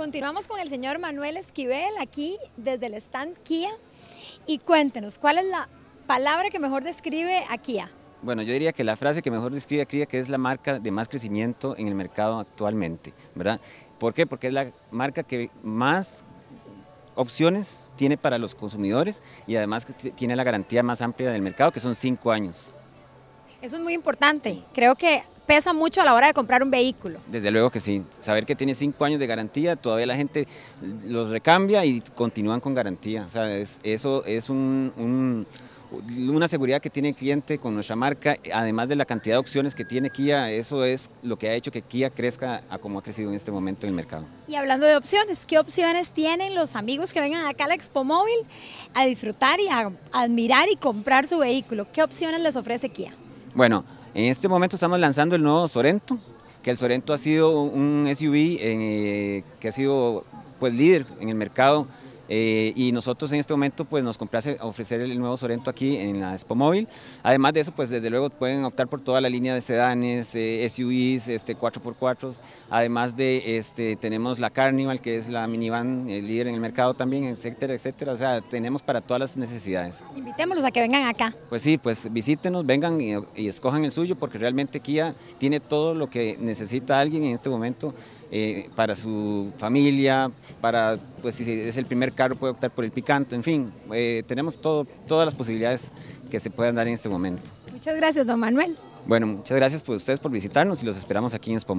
Continuamos con el señor Manuel Esquivel aquí desde el stand Kia. Y cuéntenos, ¿cuál es la palabra que mejor describe a Kia? Bueno, yo diría que la frase que mejor describe a Kia que es la marca de más crecimiento en el mercado actualmente, ¿verdad? ¿Por qué? Porque es la marca que más opciones tiene para los consumidores y además que tiene la garantía más amplia del mercado, que son cinco años. Eso es muy importante. Creo que pesa mucho a la hora de comprar un vehículo. Desde luego que sí, saber que tiene cinco años de garantía, todavía la gente los recambia y continúan con garantía. O sea, eso es una seguridad que tiene el cliente con nuestra marca, además de la cantidad de opciones que tiene Kia, eso es lo que ha hecho que Kia crezca a como ha crecido en este momento en el mercado. Y hablando de opciones, ¿qué opciones tienen los amigos que vengan acá a la Expo Móvil a disfrutar y a admirar y comprar su vehículo? ¿Qué opciones les ofrece Kia? Bueno, en este momento estamos lanzando el nuevo Sorento, que el Sorento ha sido un SUV eh, que ha sido pues líder en el mercado eh, y nosotros en este momento pues nos complace ofrecer el nuevo Sorento aquí en la Expo Móvil. Además de eso, pues desde luego pueden optar por toda la línea de sedanes, eh, SUVs, este, 4x4s. Además de este, tenemos la Carnival, que es la minivan líder en el mercado también, etcétera, etcétera. O sea, tenemos para todas las necesidades. Invitémoslos a que vengan acá. Pues sí, pues visítenos, vengan y escojan el suyo porque realmente Kia tiene todo lo que necesita alguien en este momento eh, para su familia, para, pues si es el primer carro puede optar por el picante, en fin, eh, tenemos todas las posibilidades que se puedan dar en este momento. Muchas gracias, don Manuel. Bueno, muchas gracias por ustedes por visitarnos y los esperamos aquí en Expo